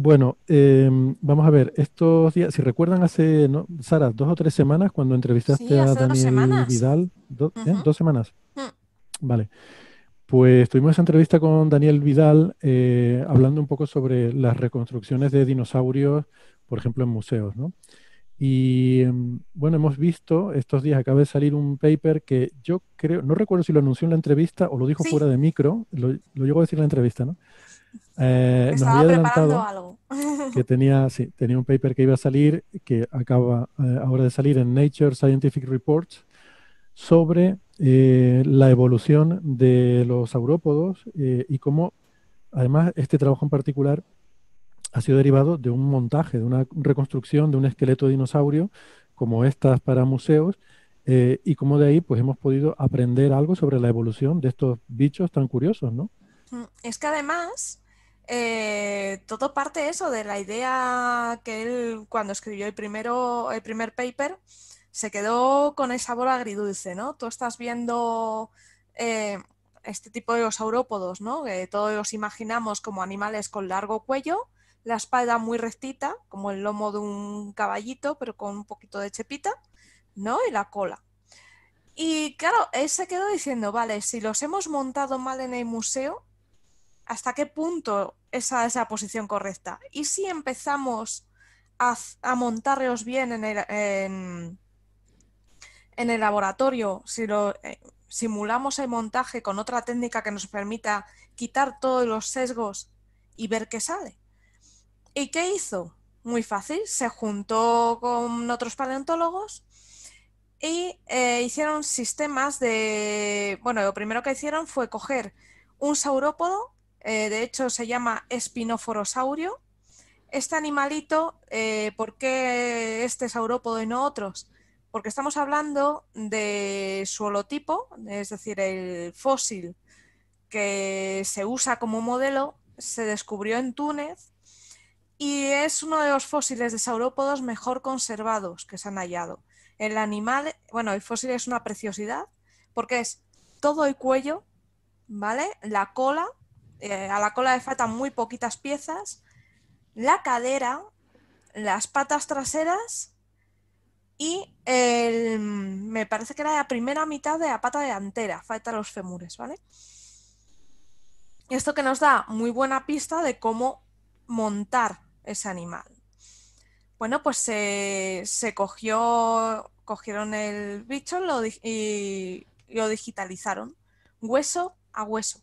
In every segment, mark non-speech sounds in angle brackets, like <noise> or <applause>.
Bueno, em, vamos a ver, estos días, si recuerdan hace, ¿no? Sara, dos o tres semanas cuando entrevistaste a Daniel Vidal, ¿eh? dos semanas. Mm. Vale, pues tuvimos esa entrevista con Daniel Vidal eh, hablando un poco sobre las reconstrucciones de dinosaurios, por ejemplo, en museos, ¿no? Y em, bueno, hemos visto estos días, acaba de salir un paper que yo creo, no recuerdo si lo anunció en la entrevista o lo dijo fuera de micro, lo, lo llegó a decir en la entrevista, ¿no? Eh, nos había adelantado <laughs> que tenía, sí, tenía un paper que iba a salir, que acaba eh, ahora de salir en Nature Scientific Reports, sobre eh, la evolución de los saurópodos y cómo, además, este trabajo en particular ha sido derivado de un montaje, de una reconstrucción de un esqueleto de dinosaurio, como estas para museos, y cómo de ahí pues, hemos podido aprender algo sobre la evolución de estos bichos tan curiosos, ¿no? Mm, es que además, eh, todo parte eso de la idea que él cuando escribió el, primero, el primer paper se quedó con el sabor agridulce, ¿no? Tú estás viendo eh, este tipo de los aurópodos, ¿no? Que todos los imaginamos como animales con largo cuello, la espalda muy rectita, como el lomo de un caballito, pero con un poquito de chepita, ¿no? Y la cola. Y claro, él se quedó diciendo, vale, si los hemos montado mal en el museo, hasta qué punto esa es la posición correcta. Y si empezamos a, a montarlos bien en el, en, el laboratorio, si lo, eh, simulamos el montaje con otra técnica que nos permita quitar todos los sesgos y ver qué sale. ¿Y qué hizo? Muy fácil, se juntó con otros paleontólogos y eh, hicieron sistemas de, bueno, lo primero que hicieron fue coger un saurópodo eh, de hecho se llama espinoforosaurio. Este animalito, eh, ¿por qué este saurópodo y no otros? Porque estamos hablando de su holotipo, es decir, el fósil que se usa como modelo, se descubrió en Túnez y es uno de los fósiles de saurópodos mejor conservados que se han hallado. El animal, bueno, el fósil es una preciosidad porque es todo el cuello, ¿vale? La cola, eh, a la cola le faltan muy poquitas piezas, la cadera, las patas traseras y me parece que era la primera mitad de la pata delantera, falta los femures, ¿vale? Esto que nos da muy buena pista de cómo montar ese animal. Bueno, pues se, se cogió, cogieron el bicho lo, y lo digitalizaron, hueso a hueso.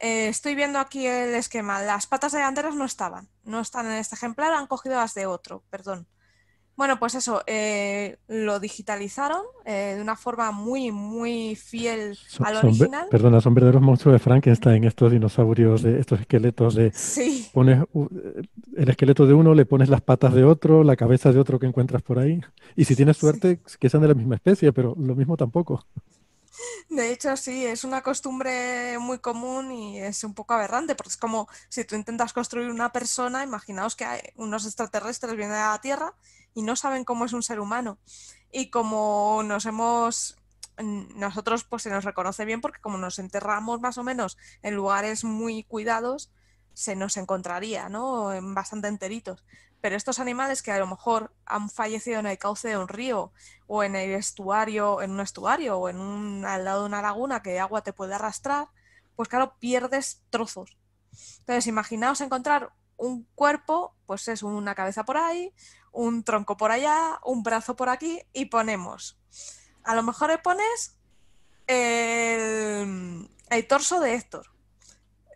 Eh, estoy viendo aquí el esquema. Las patas delanteras no estaban, no están en este ejemplar, han cogido las de otro, perdón. Bueno, pues eso, eh, lo digitalizaron eh, de una forma muy, muy fiel al original. perdona, son verdaderos monstruos de Frankenstein, estos dinosaurios, de, estos esqueletos de... Sí. Pones el esqueleto de uno, le pones las patas de otro, la cabeza de otro que encuentras por ahí. Y si tienes suerte, que sean de la misma especie, pero lo mismo tampoco. De hecho, sí, es una costumbre muy común y es un poco aberrante, porque es como si tú intentas construir una persona, imaginaos que hay unos extraterrestres vienen a la Tierra y no saben cómo es un ser humano. Y como nos hemos nosotros pues se nos reconoce bien porque como nos enterramos más o menos en lugares muy cuidados, se nos encontraría, ¿no? Bastante enteritos. Pero estos animales que a lo mejor han fallecido en el cauce de un río o en el estuario, en un estuario o en al lado de una laguna que agua te puede arrastrar, pues claro, pierdes trozos. Entonces, imaginaos encontrar un cuerpo, pues es una cabeza por ahí, un tronco por allá, un brazo por aquí y ponemos. A lo mejor le pones el, el torso de Héctor,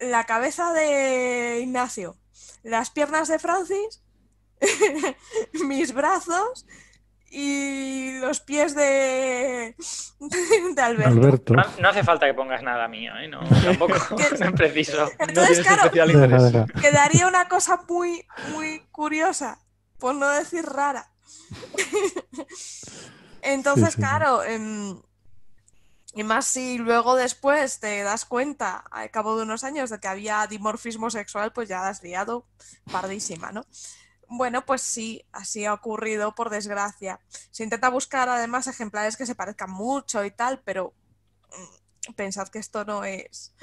la cabeza de Ignacio, las piernas de Francis <laughs> mis brazos y los pies de, <laughs> Alberto. No, hace falta que pongas nada mío, ¿eh? no, tampoco <laughs> no es preciso. Entonces, claro, quedaría una cosa muy, muy curiosa, por no decir rara. Entonces, claro, em, y más si luego después te das cuenta, al cabo de unos años, de que había dimorfismo sexual, pues ya has liado pardísima, ¿no? Bueno, pues sí, así ha ocurrido, por desgracia. Se intenta buscar además ejemplares que se parezcan mucho y tal, pero mm, pensad que esto no es...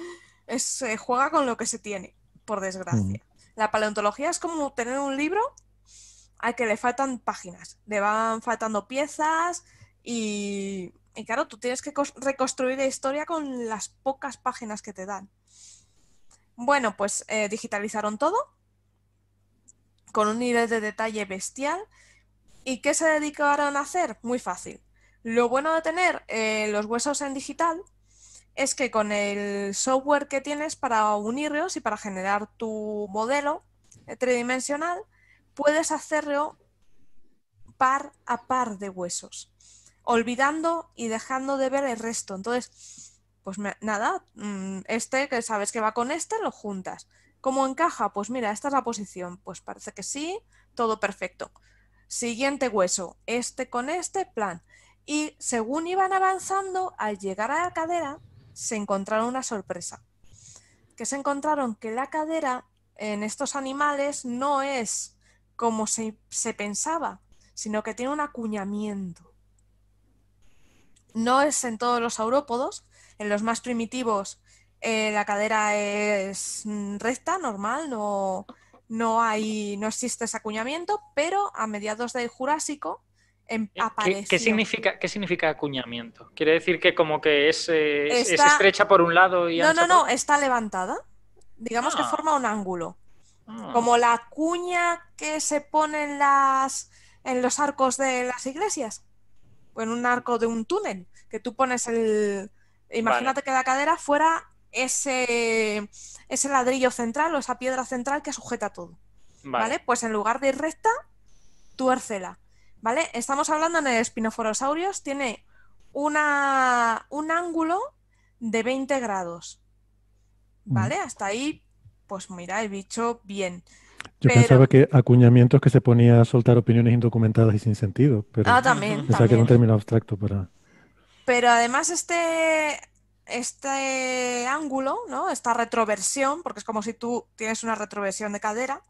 se eh, juega con lo que se tiene, por desgracia. La paleontología es como tener un libro al que le faltan páginas, le van faltando piezas y, y claro, tú tienes que reconstruir la historia con las pocas páginas que te dan. Bueno, pues eh, digitalizaron todo con un nivel de detalle bestial. ¿Y qué se dedicaron a hacer? Muy fácil. Lo bueno de tener eh, los huesos en digital es que con el software que tienes para unirlos y para generar tu modelo eh, tridimensional, puedes hacerlo par a par de huesos, olvidando y dejando de ver el resto. Entonces, pues nada, mm, este que sabes que va con este, lo juntas. ¿Cómo encaja? Pues mira, esta es la posición. Pues parece que sí, todo perfecto. Siguiente hueso, este con este, plan. Y según iban avanzando, al llegar a la cadera, se encontraron una sorpresa. Que se encontraron que la cadera en estos animales no es como se, pensaba, sino que tiene un acuñamiento. No es en todos los aurópodos, en los más primitivos eh, la cadera es mm, recta, normal, no, no, hay, no existe ese acuñamiento, pero a mediados del Jurásico aparece em, eh, ¿Qué, significa, ¿Qué significa acuñamiento? ¿Quiere decir que como que es, eh, estrecha por un lado y... No, no, no, está levantada. Digamos que ah. forma un ángulo. Ah. Como la cuña que se pone en, las, en los arcos de las iglesias. O en un arco de un túnel, que tú pones el... Imagínate que la cadera fuera ese, ese ladrillo central o esa piedra central que sujeta todo. Vale. Pues en lugar de ir recta, tuércela. ¿Vale? Estamos hablando en el espinoforosaurios, tiene una, un ángulo de 20 grados. Mm. ¿Vale? Hasta ahí, pues mira, el bicho bien. Yo pensaba que acuñamientos que se ponía a soltar opiniones indocumentadas y sin sentido. Pero ah, también. O sea, que era un término abstracto para. Pero además, este, este ángulo, ¿no? esta retroversión, porque es como si tú tienes una retroversión de cadera,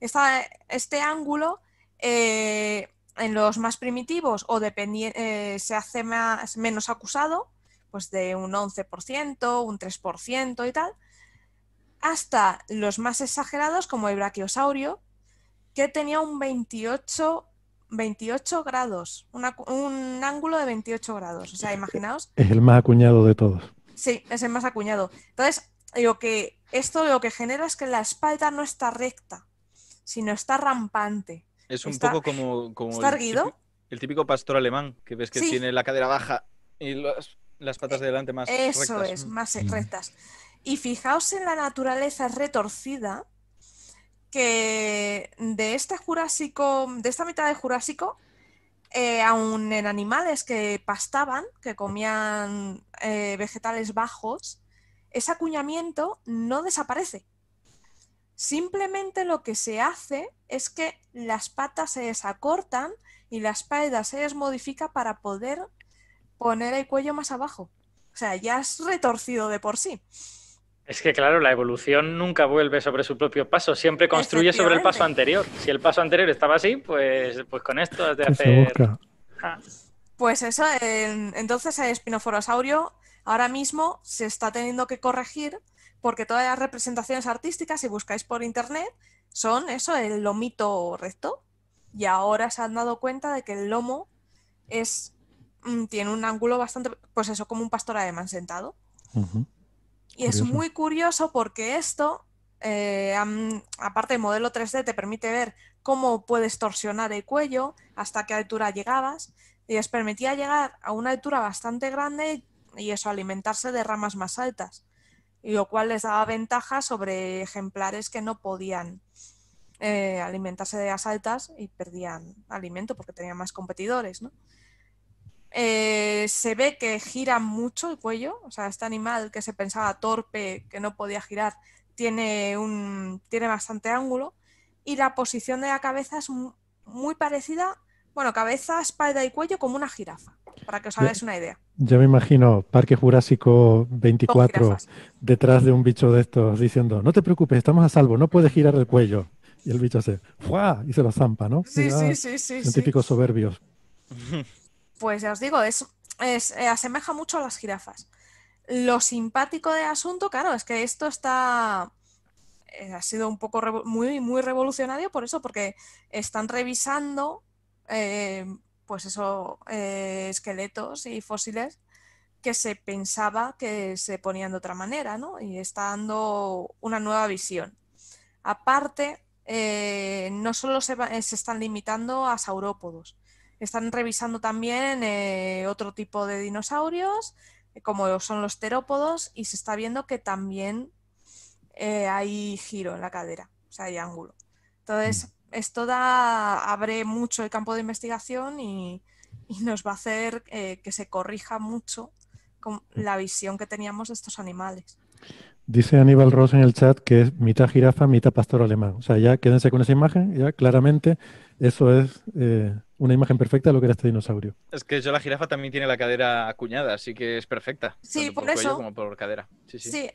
este ángulo eh, en los más primitivos o eh, se hace más, menos acusado, pues de un 11%, un 3% y tal, hasta los más exagerados como el brachiosaurio, que tenía un 28 grados, un ángulo de 28 grados. O sea, imaginaos. Es el más acuñado de todos. Sí, es el más acuñado. Entonces, lo que, esto lo que genera es que la espalda no está recta, sino está rampante. Es un poco como, como el, típico, pastor alemán, que ves que tiene la cadera baja y las patas de delante más Eso es, más mm. rectas. Y fijaos en la naturaleza retorcida que de este Jurásico, de esta mitad del Jurásico eh, aún en animales que pastaban, que comían eh, vegetales bajos, ese acuñamiento no desaparece. Simplemente lo que se hace es que las patas se desacortan y la espalda se desmodifica para poder poner el cuello más abajo. O sea, ya es retorcido de por sí. Es que claro, la evolución nunca vuelve sobre su propio paso, siempre construye sobre el paso anterior. Si el paso anterior estaba así, pues, pues con esto has de hacer... Ah. Pues eso, entonces el espinoforosaurio ahora mismo se está teniendo que corregir porque todas las representaciones artísticas, si buscáis por internet, son eso, el lomito recto. Y ahora se han dado cuenta de que el lomo es, mm, tiene un ángulo bastante, pues eso, como un pastor además sentado. Y es muy curioso porque esto, eh, aparte el modelo 3D, te permite ver cómo puedes torsionar el cuello, hasta qué altura llegabas, y les permitía llegar a una altura bastante grande y eso, alimentarse de ramas más altas, y lo cual les daba ventaja sobre ejemplares que no podían eh, alimentarse de las altas y perdían alimento porque tenían más competidores, ¿no? Eh, se ve que gira mucho el cuello, o sea, este animal que se pensaba torpe, que no podía girar, tiene, un, tiene bastante ángulo y la posición de la cabeza es muy parecida, bueno, cabeza, espalda y cuello como una jirafa, para que os hagáis una idea. Yo me imagino Parque Jurásico 24 detrás de un bicho de estos diciendo, no te preocupes, estamos a salvo, no puedes girar el cuello. Y el bicho hace, ¡fua! Y se lo zampa, ¿no? Sí, sí, sí, sí. soberbios. <laughs> pues ya os digo, es, eh, asemeja mucho a las jirafas. Lo simpático del asunto, claro, es que esto está eh, ha sido un poco muy muy revolucionario por eso, porque están revisando eh, pues eso esqueletos y fósiles que se pensaba que se ponían de otra manera, ¿no? Y está dando una nueva visión. Aparte, no solo se están limitando a saurópodos, están revisando también eh, otro tipo de dinosaurios, eh, como son los terópodos, y se está viendo que también eh, hay giro en la cadera, o sea, hay ángulo. Entonces, mm. esto abre mucho el campo de investigación y, nos va a hacer que se corrija mucho la visión que teníamos de estos animales. Dice Aníbal Ross en el chat que es mitad jirafa, mitad pastor alemán. O sea, ya quédense con esa imagen, ya claramente eso es eh, una imagen perfecta de lo que era este dinosaurio. Es que yo la jirafa también tiene la cadera acuñada, así que es perfecta. Sí, por, eso. Como por cadera. Sí, sí. sí,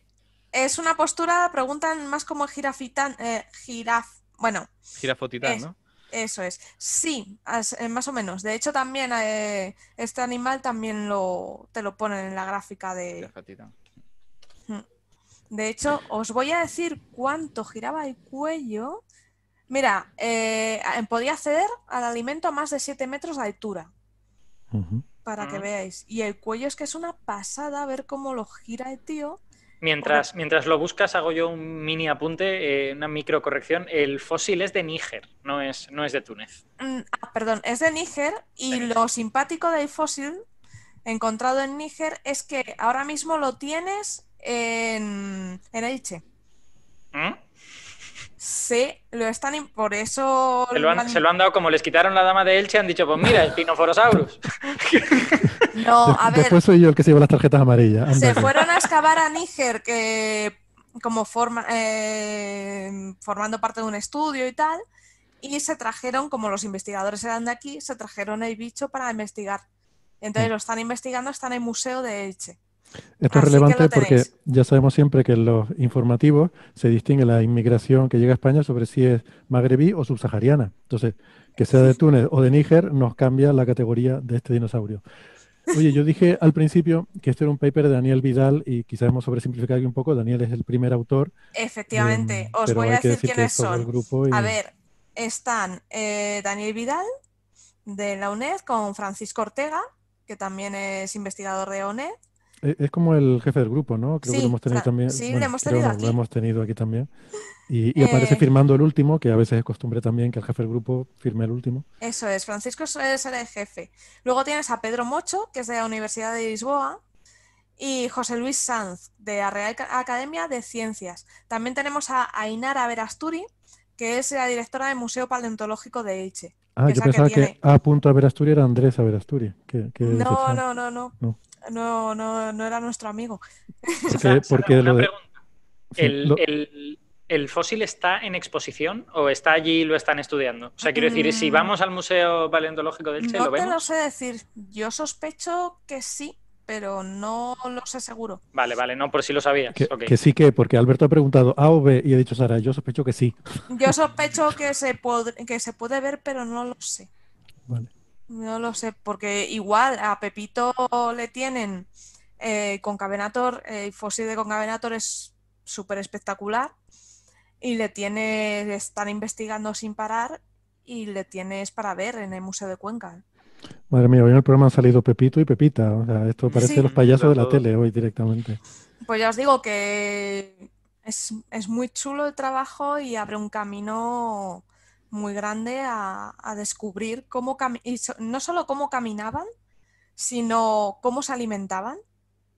es una postura, preguntan más como jirafitán, eh, jiraf, bueno. Girafotitán, ¿no? Eso es. Sí, eh, más o menos. De hecho, también este animal también lo, te lo ponen en la gráfica de... De hecho, os voy a decir cuánto giraba el cuello. Mira, eh, podía acceder al alimento a más de 7 metros de altura. Para que ah. veáis. Y el cuello es que es una pasada ver cómo lo gira el tío. Mientras, mientras lo buscas, hago yo un mini apunte, eh, una una corrección. El fósil es de Níger, no es, no es de Túnez. Mm, ah, perdón, es de Níger y lo simpático del fósil encontrado en Níger es que ahora mismo lo tienes en, Elche. ¿Mm? Sí, lo están. Por eso. Se lo, han, dado como les quitaron la dama de Elche, han dicho: Pues mira, Spinoforosaurus. <laughs> no, a ver. Después soy yo el que se lleva las tarjetas amarillas. se fueron a excavar a Níger, que como forma, eh, formando parte de un estudio y tal. Y se trajeron, como los investigadores eran de aquí, se trajeron el bicho para investigar. Entonces mm. lo están investigando, está en el museo de Elche. Esto es relevante porque ya sabemos siempre que en los informativos se distingue la inmigración que llega a España sobre si es magrebí o subsahariana. Entonces, que sea de Túnez o de Níger nos cambia la categoría de este dinosaurio. Oye, yo dije al principio que este era un paper de Daniel Vidal y quizás hemos sobresimplificado un poco. Daniel es el primer autor. Efectivamente, em, os voy a decir, quiénes son. A ver, están eh, Daniel Vidal de la UNED con Francisco Ortega, que también es investigador de UNED e-, es como el jefe del grupo, ¿no? Creo que lo hemos tenido también. Sí, lo, hemos tenido aquí. también. <laughs> Y, aparece eh. firmando el último, que a veces es costumbre también que el jefe del grupo firme el último. Eso es, Francisco suele ser el jefe. Luego tienes a Pedro Mocho, que es de la Universidad de Lisboa, y José Luis Sanz, de la Real Academia de Ciencias. También tenemos a Ainara Verasturi, que es la directora del Museo Paleontológico de Elche. Ah, que yo pensaba que, tiene... A. Averasturi era Andrés Averasturi. Que, que no, no, no, no, no, no. No, era nuestro amigo. porque el, fósil está en exposición o está allí y lo están estudiando? O sea, quiero decir, si mm. vamos al Museo Paleontológico de Elche, ¿lo vemos? No te lo sé decir. Yo sospecho que sí, pero no lo sé seguro. Vale, vale, no, por si lo sabías. Que, sí que, porque Alberto ha preguntado A o B y ha dicho Sara, yo sospecho que sí. Yo sospecho que se, que se puede ver, pero no lo sé. Vale. No lo sé, porque igual a Pepito le tienen eh, concavenator, el fósil de concavenator es súper espectacular y le tiene, están investigando sin parar y le tienes para ver en el Museo de Cuenca. Madre mía, hoy en el programa han salido Pepito y Pepita. O sea, esto parece los payasos de la tele hoy directamente. Pues ya os digo que es, muy chulo el trabajo y abre un camino muy grande a, descubrir cómo y no solo cómo caminaban, sino cómo se alimentaban,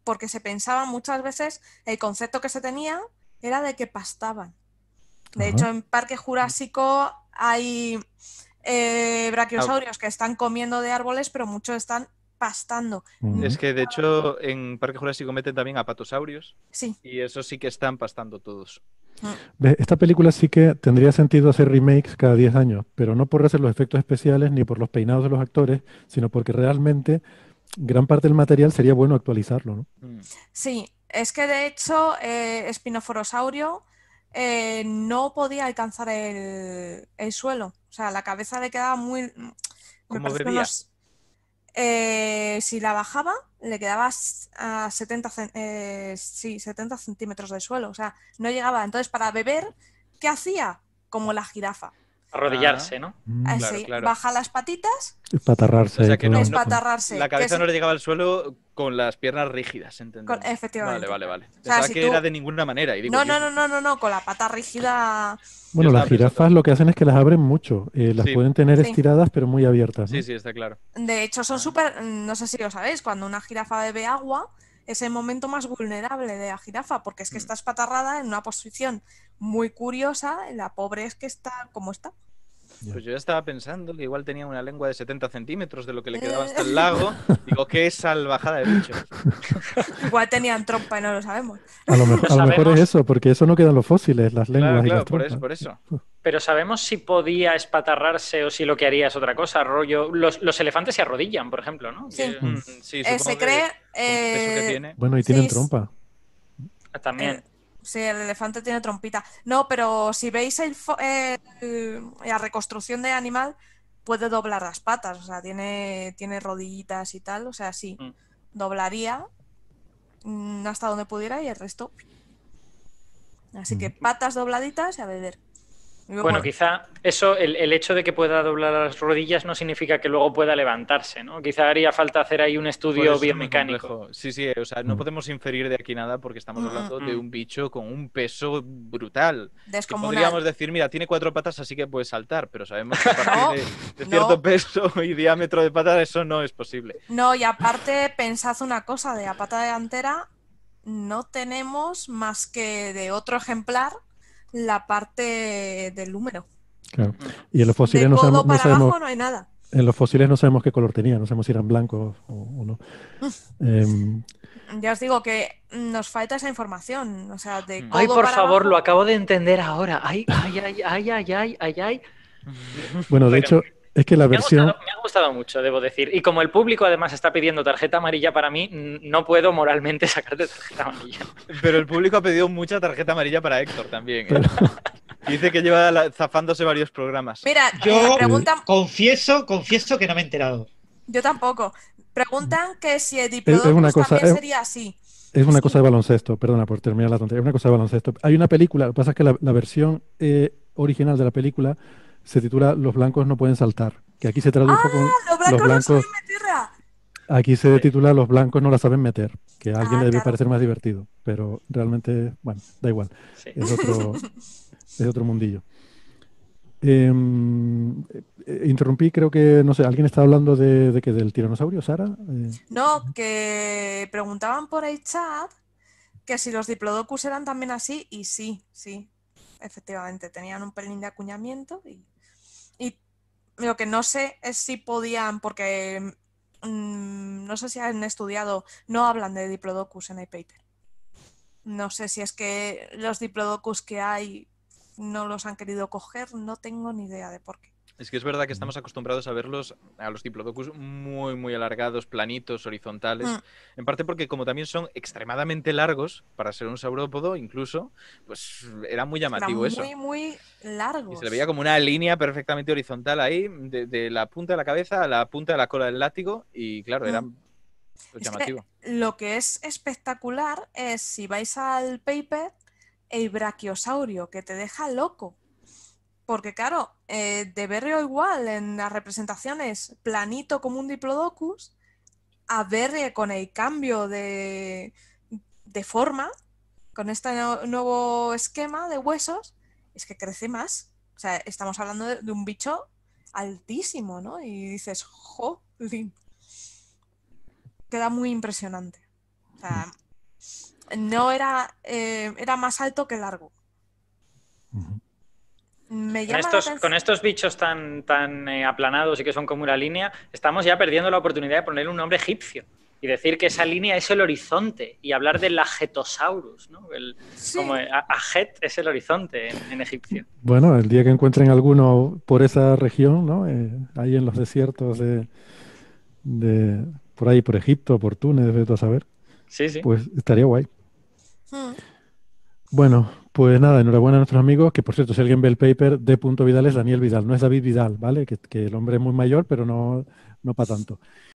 porque se pensaba muchas veces, el concepto que se tenía era de que pastaban. De hecho, en Parque Jurásico hay eh, brachiosaurios que están comiendo de árboles, pero muchos están pastando. Mm. Es que de hecho en Parque Jurásico meten también a patosaurios. Sí. Y eso sí que están pastando todos. Mm. Esta película sí que tendría sentido hacer remakes cada 10 años, pero no por hacer los efectos especiales ni por los peinados de los actores, sino porque realmente gran parte del material sería bueno actualizarlo. Mm. Sí, es que de hecho eh, eh, no podía alcanzar el, suelo. O sea, la cabeza le quedaba muy... Como eh, si la bajaba, le quedaba a 70, eh, sí, 70 centímetros de suelo. O sea, no llegaba. Entonces, para beber, ¿qué hacía? Como la jirafa. Arrodillarse, ¿no? Mm. Baja las patitas. Espatarrarse. O que la cabeza no le llegaba al suelo con las piernas rígidas, ¿entendés? efectivamente. Vale, vale, vale. O sea, que era de ninguna manera. no, no, no, no, no, no, con la pata rígida. Bueno, las jirafas lo que hacen es que las abren mucho. Eh, las pueden tener estiradas, pero muy abiertas. Sí, sí, está claro. De hecho, son súper. No sé si lo sabéis, cuando una jirafa bebe agua, es el momento más vulnerable de la jirafa, porque es que mm. está espatarrada en una posición muy curiosa, la pobre es que está como está. Pues yo ya estaba pensando que igual tenía una lengua de 70 centímetros de lo que le quedaba hasta el eh. lago. <laughs> Digo, qué salvajada de bichos. <laughs> Igual tenían trompa y no lo sabemos. A lo mejor, es eso, porque eso no quedan los fósiles, las lenguas. y las por, eso, Pero sabemos si podía espatarrarse o si lo que haría es otra cosa. Rollo, los, elefantes se arrodillan, por ejemplo, ¿no? Sí, mm, sí eh, se cree. Eh, bueno, y tienen trompa. Ah, también. Sí, el elefante tiene trompita. No, pero si veis la reconstrucción de animal, puede doblar las patas, o sea, tiene, tiene rodillitas y tal, o sea, sí, mm. doblaría mm, hasta donde pudiera y el resto. Así que mm. patas dobladitas y a beber. Bueno, quizá eso, el, hecho de que pueda doblar las rodillas no significa que luego pueda levantarse, ¿no? Quizá haría falta hacer ahí un estudio biomecánico. sí, sí, o sea, no mm. podemos inferir de aquí nada porque estamos hablando de mm. un bicho con un peso brutal. podríamos decir, mira, tiene cuatro patas, así que puede saltar, pero sabemos que a <laughs> partir de, cierto peso <laughs> y diámetro de patas eso no es posible. No, y aparte, pensad una cosa, de la pata delantera no tenemos más que de otro ejemplar la parte del número Claro. Mm. Y en los fósiles no sabemos, En los fósiles no sabemos qué color tenía, no sabemos si eran blancos o, no. Mm. Em, ya os digo que nos falta esa información. O sea, de mm. ay, por favor, lo acabo de entender ahora. ay, ay, ay, ay, ay, ay. ay. Bueno, de hecho, es que la versión. me ha, gustado, mucho, debo decir. Y como el público además está pidiendo tarjeta amarilla para mí, no puedo moralmente <laughs> sacarte tarjeta amarilla. Pero el público ha pedido mucha tarjeta amarilla para Héctor también. ¿eh? <laughs> Dice que lleva zafándose varios programas. Mira, eh, yo confieso, confieso que no me he enterado. Yo tampoco. Preguntan que si Eddie una cosa, también sería así. Es una cosa de baloncesto, perdona por terminar la tontería, es una cosa de baloncesto. Hay una película, lo que pasa es que la, versión eh, original de la película se titula Los blancos no pueden saltar, que aquí se tradujo ah, Los blancos, no saben meterla. Ah. Aquí se titula Los blancos no la saben meter, que a alguien ah, le debe parecer más divertido, pero realmente, bueno, da igual. <laughs> Es, otro, mundillo. Em, eh, interrumpí, creo que, no sé, alguien está hablando de, que del tiranosaurio, Sara. Eh, no, que preguntaban por el chat que si los diplodocus eran también así, y sí, sí, efectivamente, tenían un pelín de acuñamiento y, lo que no sé es si podían, porque mm, no sé si han estudiado, no hablan de Diplodocus en el paper. No sé si es que los Diplodocus que hay no los han querido coger, no tengo ni idea de por qué. Es que es verdad que estamos acostumbrados a verlos, a los diplodocus, muy, muy alargados, planitos, horizontales. Mm. En parte porque, como también son extremadamente largos, para ser un saurópodo incluso, pues era muy llamativo muy, eso. Muy, muy largo. Se le veía como una línea perfectamente horizontal ahí, de, la punta de la cabeza a la punta de la cola del látigo, y claro, era. Mm. llamativo. lo que es espectacular es si vais al paper, el brachiosaurio, que te deja loco porque claro, eh, de Berrio igual en las representaciones planito como un diplodocus, a Berrio con el cambio de, forma, con este nuevo esquema de huesos, es que crece más. O sea, estamos hablando de, un bicho altísimo, ¿no? Y dices, jo, queda muy impresionante. O sea, no era, eh, era más alto que largo con, estos, bichos tan, tan eh, aplanados y que son como una línea, estamos ya perdiendo la oportunidad de ponerle un nombre egipcio y decir que esa línea es el horizonte y hablar del Agetosaurus, ¿no? El, eh, Aget es el horizonte en, egipcio. Bueno, el día que encuentren alguno por esa región, ¿no? Eh, ahí en los desiertos de, por ahí, por Egipto, por Túnez, de todo saber. Sí, sí. Pues estaría guay. Hmm. Bueno, pues nada, enhorabuena a nuestros amigos, que por cierto, si alguien ve el paper, punto Vidal es Daniel Vidal, no es David Vidal, ¿vale? Que, el hombre es muy mayor, pero no, no para tanto.